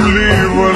believe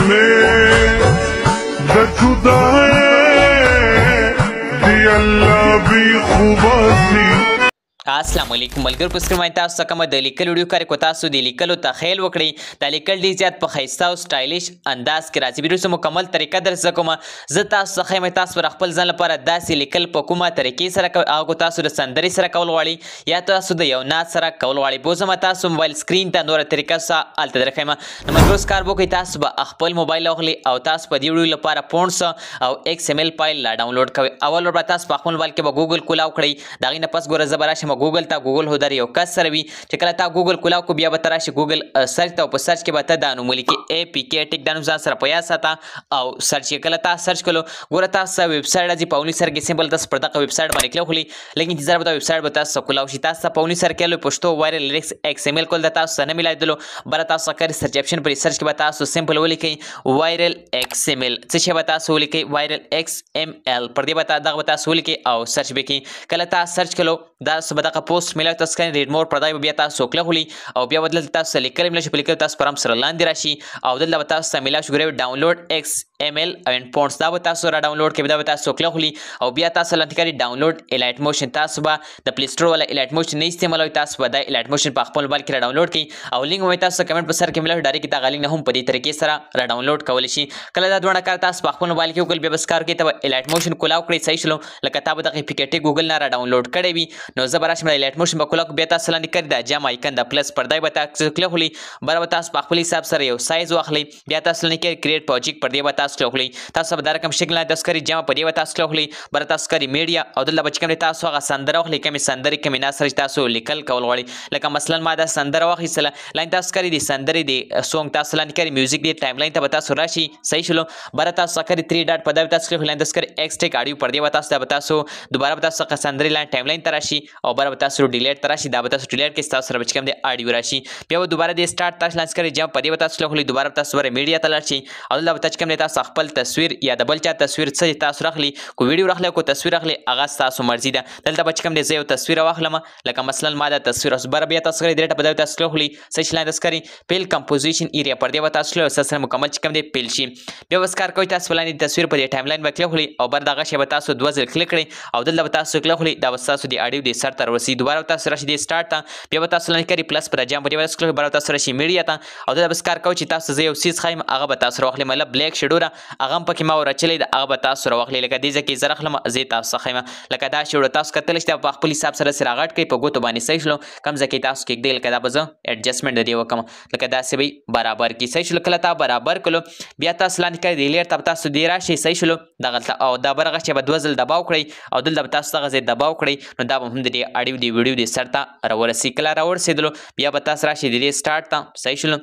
السلام علیکم ملګرو په سکرین باندې تاسو څخه د لیکل ویډیو کار کو تاسو د لیکلو تخیل وکړئ دا لیکل ډیر زیات په خیسته او سټایلیش انداز کې راځي ویډیو سم مکمل طریقه درس کوم زه تاسو څخه مې تاسو پر خپل ځان لپاره داسې لیکل په کومه طریقې سره او تاسو د سندرې سره کول غواړي یا تاسو د یو نات سره کول غواړي بوزم تاسو موبایل سکرین ته نور طریقه سره الته درخم نو مګروس کار وکړئ تاسو به خپل موبایل اخلي او تاسو په دې ویډیو لپاره پونټس او ایکس ایم ایل فایل لا ډاونلوډ کوئ اول ور تاسو په خپل موبایل کې به ګوګل کولاو کړئ دا غي نه پس ګوره زبرا شم په ګوګل تا ګوګل هودر یو کس سره وي چې کله تا ګوګل کلاو کو بیا به ته راشي ګوګل سرچ ته او په سرچ کې به ته دا نوم ولیکي ای پی کې ټیک دا نوم ځان سره په یاد ساته او سرچ یې کله تا سرچ کړو ګوره تاسو ویب سایټ راځي په اونی سر کې سیمبل تاسو پر دغه ویب سایټ باندې کلیک ولي لیکن چې زره به دا ویب سایټ به تاسو کولاو شي تاسو په اونی سر کې لوي پښتو وایرل لیریکس ایکس ایم ایل کول د تاسو نه ملایدلو بل تاسو کر سرچ اپشن پر سرچ کې به تاسو سیمپل ولیکي وایرل ایکس ایم ایل څه شی به تاسو ولیکي وایرل ایکس ایم ایل پر دې به تاسو دغه به تاسو ولیکي او سرچ وکړي کله تاسو سرچ کړو دا دغه پوسټ ملي تاسو کین ریډ مور پردای بیا تاسو کلغلی او بیا بدل تاسو لیکل ملي شپلیکل تاسو پرم سره لاندې راشي او دلته تاسو ملي شګری ډاونلوډ ایکس ایم ایل ان پونټس دا تاسو را ډاونلوډ کې دا تاسو کلغلی او بیا تاسو لاندې کاری ډاونلوډ الایټ موشن تاسو به د پلی سٹور ولا الایټ موشن نه استعمالوي تاسو به د الایټ موشن په خپل موبایل کې را ډاونلوډ کړئ او لینک مې تاسو کمنټ په سر کې ملي ډایرکټ دا غلینګ نه هم په دې طریقې سره را ډاونلوډ کول شي کله دا دوه کار تاسو په خپل موبایل کې ګوګل بیا بس کار کې ته الایټ موشن کولاو کړئ صحیح شلو لکه تاسو دغه پکټې ګوګل نه را ډاونلوډ کړې وي نو زبر راشم لایټ موشن په کلک بیا تاسو لاندې کړی دا جام آیکن د پلس پردای به تاسو کلک هلی بر به تاسو په خپل حساب سره یو سایز واخلي بیا تاسو لاندې کې کریټ پوجیک پر دې به تاسو کلک هلی تاسو به دا رقم شکل لاندې تاسو کری جام په دې به تاسو کلک هلی بر تاسو کری میډیا او دلته بچ کوم تاسو هغه سندره واخلي کوم سندره کوم ناسره تاسو لیکل کول غواړي لکه مثلا ما دا سندره واخیستله لاین تاسو کری دي سندره دي سونګ تاسو لاندې کری میوزیک دي ټایم لاین ته به تاسو راشي صحیح شلو بر تاسو کری 3 ډاټ په دې به تاسو کلک لاندې تاسو کری ایکس ټیک اډیو پر دې به تاسو دوباره به تاسو څنګه سندره لاین ټایم لاین تراشي او بر دوباره به تاسو ډیلیټ تر شي دا به تاسو ډیلیټ کې تاسو سره بچ کوم د اډیو راشي بیا به دوباره د سٹارټ تاسو لانس کړئ جام پدې به تاسو له دوباره تاسو ور میډیا ته لاړ شي او دا به تاسو کوم تاسو خپل تصویر یا د بل چا تصویر څه تاسو راخلی کو ویډیو راخلی کو تصویر راخلی هغه تاسو مرزي ده دلته بچ کوم زه یو تصویر واخلم لکه مثلا ما دا تصویر اوس بر بیا تاسو سره ډیلیټ پدې تاسو له سچ لاندس کړئ پیل کمپوزیشن ایریا پر دې به تاسو له سره مکمل چکم دې پیل شي بیا وسکار کوي تاسو لاندې تصویر پر دې ټایم لاین باندې کلیک کړئ او بر دغه شی به تاسو 2000 کلیک کړئ او دلته به تاسو کلیک کړئ دا به تاسو د اډیو د سر سره ورسي دوباره تاسو راشي د سٹارټ ته بیا به تاسو لاندې کری پلس پر جام باندې ورس کړئ دوباره تاسو راشي میډیا ته او دا بس کار کو چې تاسو زه یو سیس خایم هغه به تاسو راخلې مله بلیک شیډو را هغه پکې ما ورچلې د هغه به تاسو راخلې لکه دې ځکه زه راخلم زه تاسو خایم لکه دا شیډو تاسو کتل چې په خپل حساب سره سره غټ کړئ په ګوتو باندې صحیح شلو کم ځکه تاسو کې دې لکه دا به زه ایڈجسٹمنٹ د دې وکم لکه دا سی برابر کی صحیح شلو کله تا برابر کلو بیا تاسو لاندې کړئ د لیر تب تاسو دی راشي صحیح شلو دغه او دا برغه چې به دوزل دباو کړئ او دلته تاسو دغه ځای دباو کړئ نو دا به هم د دې اړیو دی ویډیو د سر ته راورسي کله راورسېدلو بیا به تاسو راشي د دې سټارټ ته صحیح شلو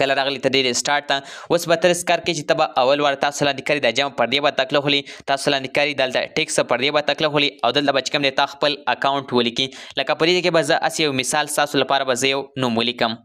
کله راغلی ته ډېر سٹارټ ته اوس به تر اسکار کې چې تبه اول ور تاسو لاندې کړی د جام پردې به تکله خولي تاسو لاندې کړی دلته ټیکس پردې به تکله خولي او دلته بچکم د تا خپل اکاونټ ولیکي لکه پرې کې به زه اس یو مثال تاسو لپاره به زه یو نوم ولیکم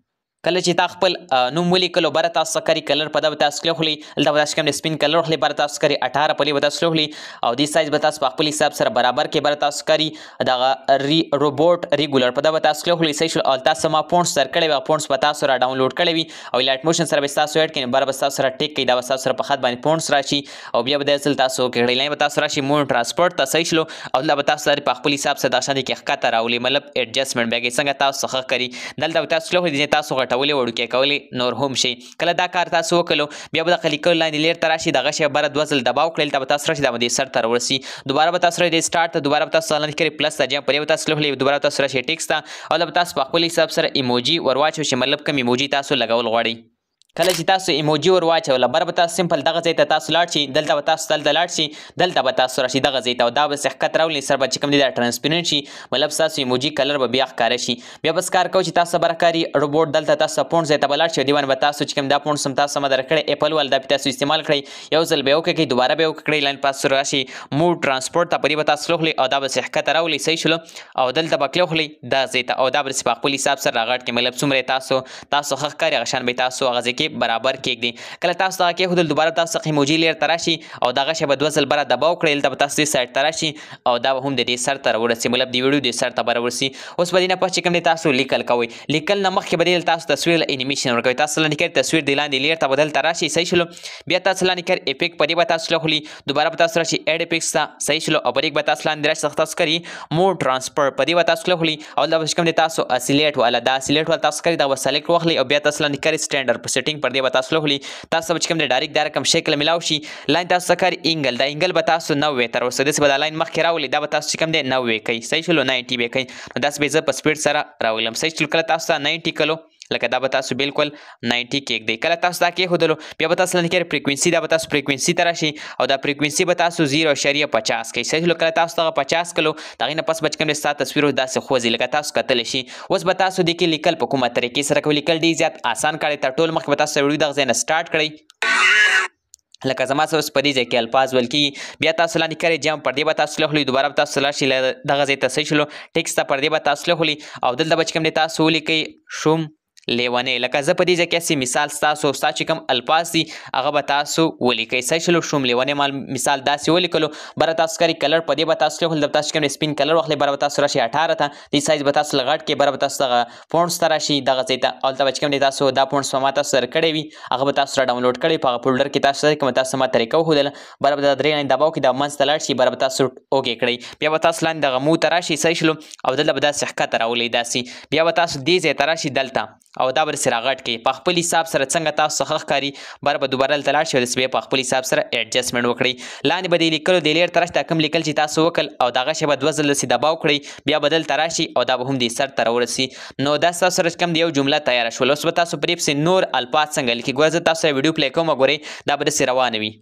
کله چې تا خپل نوم ولیکلو بره تاسو کري کلر په دا به تاسو کلی خولي هلته به تاسو کوم سپین کلر وخلي بره تاسو کري اټاره پلې به تاسو خولي او دې سایز به تاسو په خپل حساب سره برابر کې بره تاسو کري دغه ری روبوټ ریګولر په دا به تاسو کلی خولي صحیح شول تاسو ما پونټس سر کړی و پونټس به تاسو را ډاونلوډ کړی وي او لایټ موشن سره به تاسو ایډ کړي بره به تاسو سره ټیک کړي دا به تاسو سره په خط باندې پونټس راشي او بیا به داسل تاسو کړي لاین به تاسو راشي مون ترانسپورت تاسو شلو او دا به تاسو لري په خپل حساب سره دا شاندې کې ښکته راولي مطلب ایڈجسٹمنټ بیا کې څنګه تاسو څخه کړي دلته تاسو له دې تاسو غټ ماتولې وړوکې کولې نور هم شي کله دا کار تاسو وکړو بیا به د خلیکل لاندې لیر ته راشي دغه شی بره دوه ځل دباو کړل ته به تاسو راشي دا باندې سر ته ورسي دوباره به تاسو راځي سٹارټ ته دوباره به تاسو لاندې کړی پلس ته جام پرې به تاسو لهلې دوباره تاسو راشي ټیکس ته او به تاسو په خپل حساب سره ایموجی ورواچو چې مطلب کوم ایموجی تاسو لګول غواړئ کله چې تاسو ایموجی ور واچول بر به تاسو سمپل دغه ځای ته تاسو لاړ شئ دلته به تاسو دلته لاړ شئ دلته به تاسو راشي دغه ځای ته او دا به ښکت راولې سر به چې کوم دی دا ترانسپیرنٹ شي مطلب تاسو ایموجی کلر به بیا ښکاره شي بیا بس کار کو چې تاسو برکاري روبوټ دلته تاسو پونډ ځای ته به لاړ شئ دیوان به تاسو چې کوم دا پونډ سم تاسو مدر کړی اپل ول دا به تاسو استعمال کړئ یو ځل به وکړئ کی دوباره به وکړئ لاین پاس راشي مو ترانسپورت ته پرې به تاسو لوخلي او دا به ښکت راولې صحیح شلو او دلته به کلوخلي دا ځای ته او دا به سپاخ پولیس صاحب سره راغټ کې مطلب څومره تاسو تاسو حق کاری غشان به تاسو غځي کې برابر کېږدي کله تاسو دا کېښودل دوباره تاسو څخه ایموجي لیر ته راشي او دغه شی به دوه ځل بره دباو کړئ دلته به تاسو دې سایډ ته راشي او دا به هم د دې سر ته راورسي مطلب د ویډیو د سر ته به راورسي اوس به دې نه پس چې کوم دی تاسو لیکل کوئ لیکل نه مخکې به دې تاسو تصویر انیمیشن ورکوي تاسو لنډ کې تصویر د لاندې لیر ته بدل ته راشي صحیح شلو بیا تاسو لاندې کې اپیک په دې به تاسو لخلي دوباره به تاسو راشي اډ اپیکس ته صحیح شلو او بریک به تاسو لاندې راشي تاسو کوي مو ترانسفر په دې به تاسو لخلي او دا به کوم دی تاسو اسیلیټ والا دا اسیلیټ والا تاسو کوي دا به سلیکټ واخلي او بیا تاسو لاندې کې سټینډرډ په سیټینګ لینک پر دې به تاسو لوخلي تاسو به چې کوم دی ډایرکټ دا رقم شکل ملاو شي لاین تاسو څخه انګل دا انګل به تاسو 90 تر اوسه داسې به دا لاین مخکې راولي دا به تاسو چې کوم دی 90 کوي صحیح شلو 90 به کوي نو داسې به زه په سپیډ سره راولم صحیح شلو کله تاسو ته 90 کلو لکه دا به تاسو بالکل 90 کېږدئ کله تاسو دا کېښودلو بیا به تاسو لاندې کې فریکوینسي دا به تاسو فریکوینسي ته راشي او دا فریکوینسي به تاسو 0.50 کوي صحیح لو کله تاسو دغه 50 کلو د هغې نه پس بچ کوم ستاسو تصویر داسې خوځي لکه تاسو کتلی شي اوس به تاسو دې کې لیکل په کومه طریقې سره کوئ لیکل ډېر زیات اسان کړئ تر ټولو مخکې به تاسو ویډیو دغه ځای نه سټارټ کړئ لکه زما سره په دې ځای کې الفاظ ویل کېږي بیا تاسو لاندې کړئ جام پر دې به تاسو لخلي دوباره به تاسو لاړ شئ دغه ځای ته صحیح شلو ټیکس ته پر دې به تاسو لخلي او دلته به چې کوم دی تاسو ولیکئ شوم لیوانې لکه زه په دې ځای کې مثال ستاسو ستا چې کوم الفاظ دي هغه به تاسو ولیکئ صحیح شلو شوم لیوانې مال مثال داسې ولیکلو بره تاسو کاري کلر په دې به تاسو لیکل در تاسو کوم سپین کلر واخلئ بره به تاسو راشي 18 ته دې سایز به تاسو لغټ کې بره به تاسو دغه فونټس ته راشي دغه ځای ته هلته به چې کوم تاسو دا فونټس ما تاسو سره کړی وي هغه به تاسو را ډاونلوډ کړئ په هغه فولډر کې تاسو سره کوم تاسو ما طریقه وښودله بره به دا درې لاندې دباو کې دا منځ ته لاړ شي بره به تاسو اوکې کړئ بیا به تاسو لاندې دغه مو ته راشي صحیح شلو او دلته به داسې ښکته راولئ داسې بیا به تاسو دې ځای ته راشي دلته او دا بر سره غټ کې په خپل حساب سره څنګه تاسو څخه ښکاری بر به دوباره تلاړ شي رسبه په خپل حساب سره ایڈجسٹمنټ وکړي لاندې به د لیکلو د لیر ترش دا کم لیکل چې تاسو وکړ او دغه شی به دوزل سي دباو کړی بیا بدل تراشي او دا به هم د سر تر ورسي نو دا تاسو سره کم دی یو جمله تیار شول اوس به تاسو پریپ سي نور الفاظ څنګه لیکي ګورځ تاسو ویډیو پلی کوم غوري دا به سره روان وي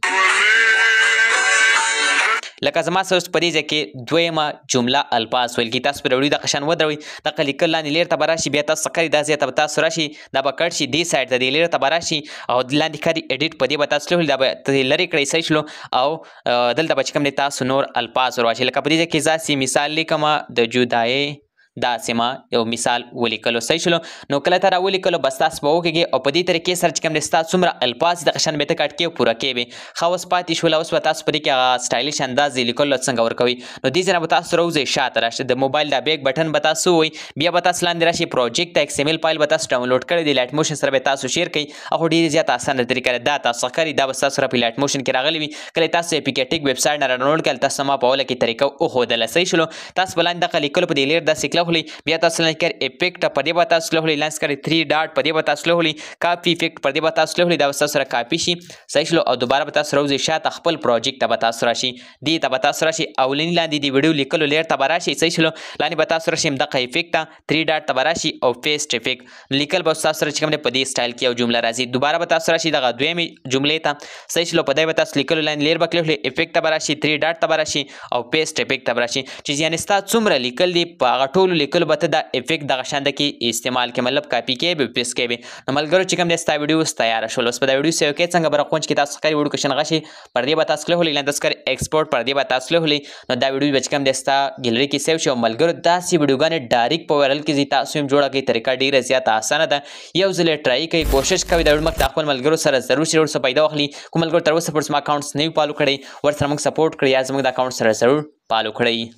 لکه زما سرست په دې ځای کې دویمه جمله الفاظ ویل کی تاسو پر وړي د قشان ودروي د لیکل لاندې لیر ته راشي بیا تاسو کړی دا زیاته تاسو راشي دا به کټ شي دې سایډ ته دې لیر ته راشي او لاندې کاری اډیټ په دې به تاسو له دا به لری کړی سې شلو او دلته بچ کم تاسو نور الفاظ ورواچي لکه په دې کې ځاسي مثال لیکم د جدای داسې ما یو مثال ولیکلو صحیح شلو نو کله ته را ولیکلو بس تاسو به وکېږي او په دې طریقې سره چې کوم دی ستاسو څومره الفاظ دغه شان بیته کټ کې پوره کېږي ښه اوس پاتې شول اوس به تاسو په دې کې هغه سټایلش انداز یې لیکلو څنګه ورکوي نو دې ځای به تاسو روځئ شاته راشئ د موبایل دا بیک بټن به تاسو وي بیا به تاسو لاندې راشئ پروجیکټ ته ایکس ایم ایل فایل به تاسو ډاونلوډ کړئ دی لایټ موشن سره به تاسو شیر کړئ او ډېر زیات اسانه طریقه ده دا تاسو کاری دا به تاسو سره په لایټ موشن کې راغلی وي کله تاسو اپیکیټیک ویب سایټ نه ډاونلوډ کړئ تاسو ما په اوله کې طریقه او خو د لسې شلو تاسو بلان د لیکلو په دې لیر د سیکلو تاسو له هلي بیا تاسو لاین کر افیکټ په دې به تاسو له هلي لانس کړئ 3 ډاټ په دې به تاسو له هلي کاپی افیکټ په دې به تاسو له هلي دا سره کاپی شي صحیح شلو او دوباره به تاسو روزي شاته خپل پروجیکټ ته به تاسو راشي دې ته به تاسو راشي اولین لاندې دی ویډیو لیکلو لیر ته به راشي صحیح شلو لاندې به تاسو راشي دغه افیکټ 3 ډاټ ته به راشي او پیسټ افیکټ لیکل به تاسو سره چې کوم په دې سټایل کې یو جمله راځي دوباره به تاسو راشي دغه دویمې جملې ته صحیح شلو په دې به تاسو لیکلو لاین لیر به کلیک افیکټ ته به راشي 3 ډاټ ته به راشي او پیسټ افیکټ ته به راشي چې یعنی ستا څومره لیکل دي په هغه ټول لیکلو لیکلو به ته دا افیکټ دغه شان د کې استعمال کې مطلب کاپی کې به پیس کې به نو ملګرو چې کوم دې ستا ویډیوز تیار شول اوس په دا ویډیو سیو کې څنګه بره کونج کې تاسو ښکاري ویډیو کشن غشي پر دې به تاسو کله هلي لاندس کر ایکسپورټ پر دې به تاسو کله هلي نو دا ویډیو بچ کوم دې ستا ګلری کې سیو شو ملګرو دا سی ویډیوګانې ډایرکټ په وایرل کې زی تاسو هم جوړه کې طریقه ډیره زیاته اسانه ده یو ځل ټرای کوي کوشش کوي دا ویډیو مخ خپل ملګرو سره ضرور شریور سره پیدا واخلي کوم ملګرو تر اوسه پر سم اکاونټس نه پالو کړی ور سره موږ سپورټ کړی یا زموږ د اکاونټ سره ضرور پالو کړی